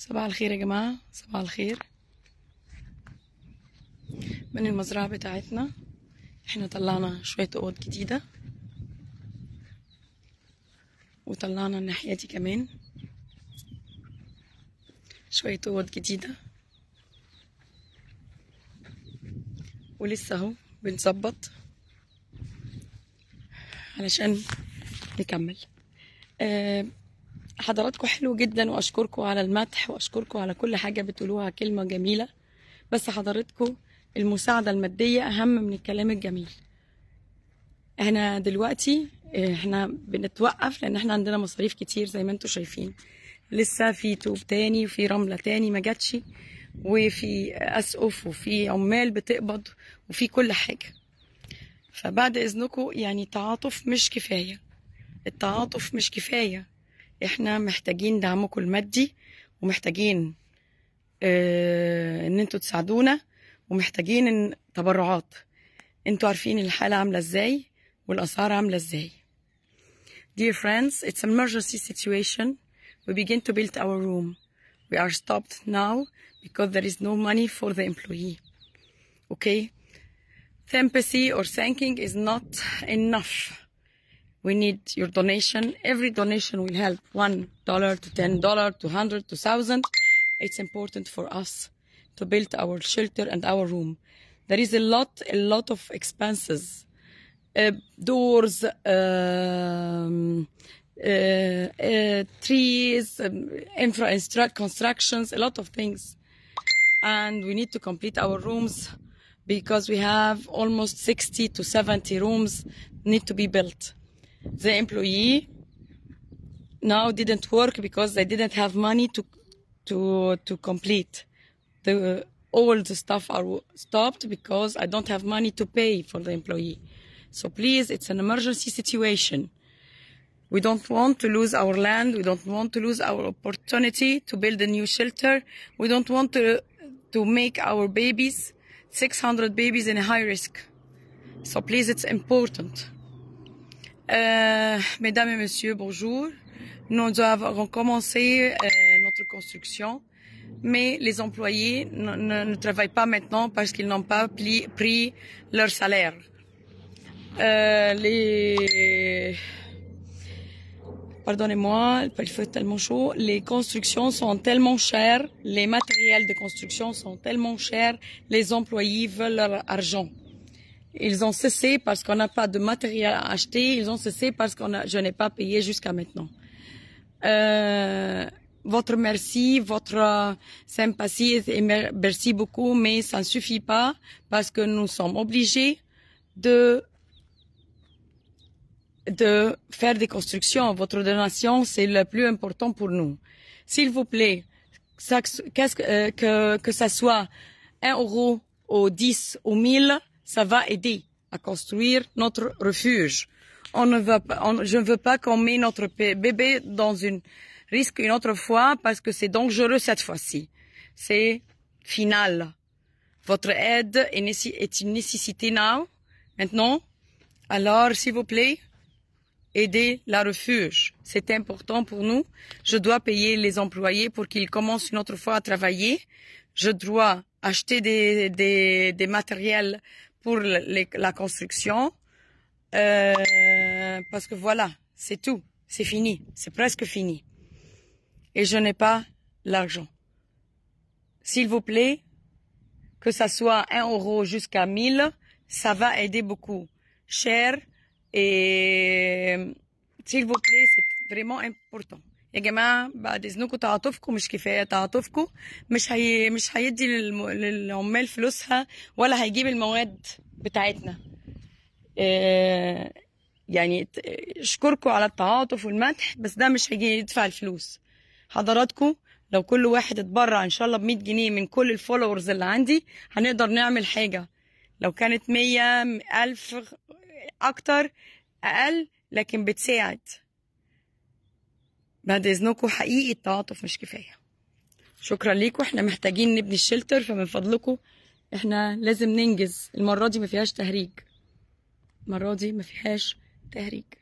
صباح الخير يا جماعة صباح الخير من المزرعة بتاعتنا احنا طلعنا شوية اوض جديدة وطلعنا الناحية دي كمان شوية اوض جديدة ولسه اهو بنظبط علشان نكمل آه حضراتكم حلو جدا واشكركم على المدح واشكركم على كل حاجه بتقولوها كلمه جميله بس حضراتكم المساعده الماديه اهم من الكلام الجميل احنا دلوقتي إيه، احنا بنتوقف لان احنا عندنا مصاريف كتير زي ما انتم شايفين لسه في توب تاني وفي رمله تاني ما جاتش وفي اسقف وفي عمال بتقبض وفي كل حاجه فبعد اذنكم يعني تعاطف مش كفايه التعاطف مش كفايه احنا محتاجين دعمكم المادي ومحتاجين ان انتوا تساعدونا ومحتاجين ان تبرعات انتوا عارفين الحاله عامله ازاي والاسعار عامله ازاي Dear friends, it's an emergency situation. We begin to build our room. We are stopped now because there is no money for the employee. Okay? Sympathy or thanking is not enough. We need your donation. Every donation will help $1 to $10 to 100 to 1000. It's important for us to build our shelter and our room. There is a lot, a lot of expenses. Uh, doors, um, uh, uh, trees, um, infra constructions, a lot of things. And we need to complete our rooms because we have almost 60 to 70 rooms need to be built the employee now didn't work because they didn't have money to to to complete the all the stuff are stopped because I don't have money to pay for the employee. So please, it's an emergency situation. We don't want to lose our land. We don't want to lose our opportunity to build a new shelter. We don't want to, to make our babies, 600 babies in high risk. So please, it's important. Euh, mesdames et messieurs, bonjour. Nous avons commencé euh, notre construction, mais les employés ne, travaillent pas maintenant parce qu'ils n'ont pas pris leur salaire. Euh, les... Pardonnez-moi, il fait tellement chaud. Les constructions sont tellement chères, les matériels de construction sont tellement chers, les employés veulent leur argent. Ils ont cessé parce qu'on n'a pas de matériel à acheter. Ils ont cessé parce qu'on je n'ai pas payé jusqu'à maintenant. Euh, votre merci, votre euh, sympathie, et merci beaucoup, mais ça ne suffit pas parce que nous sommes obligés de de faire des constructions. Votre donation, c'est le plus important pour nous. S'il vous plaît, qu'est-ce euh, que, que, ça soit 1 euro ou 10 ou 1000, ça va aider à construire notre refuge. On ne va pas, on, je ne veux pas qu'on met notre bébé dans une risque une autre fois parce que c'est dangereux cette fois-ci. C'est final. Votre aide est, une nécessité now, maintenant. Alors, s'il vous plaît, aidez la refuge. C'est important pour nous. Je dois payer les employés pour qu'ils commencent une autre fois à travailler. Je dois acheter des, des, des matériels pour la construction. Euh, parce que voilà, c'est tout. C'est fini. C'est presque fini. Et je n'ai pas l'argent. S'il vous plaît, que ça soit 1 euro jusqu'à 1000, ça va aider beaucoup. Cher et s'il vous plaît, c'est vraiment important. يا جماعه بعد اذنكم تعاطفكم مش كفايه تعاطفكم مش هي مش هيدي للم... للعمال فلوسها ولا هيجيب المواد بتاعتنا إيه... يعني اشكركم على التعاطف والمدح بس ده مش هيجي يدفع الفلوس حضراتكم لو كل واحد اتبرع ان شاء الله ب جنيه من كل الفولورز اللي عندي هنقدر نعمل حاجه لو كانت مية ألف اكتر اقل لكن بتساعد بعد اذنكم حقيقي التعاطف مش كفايه شكرا ليكم احنا محتاجين نبني الشلتر فمن فضلكم احنا لازم ننجز المره دي ما فيهاش تهريج المره دي ما فيهاش تهريج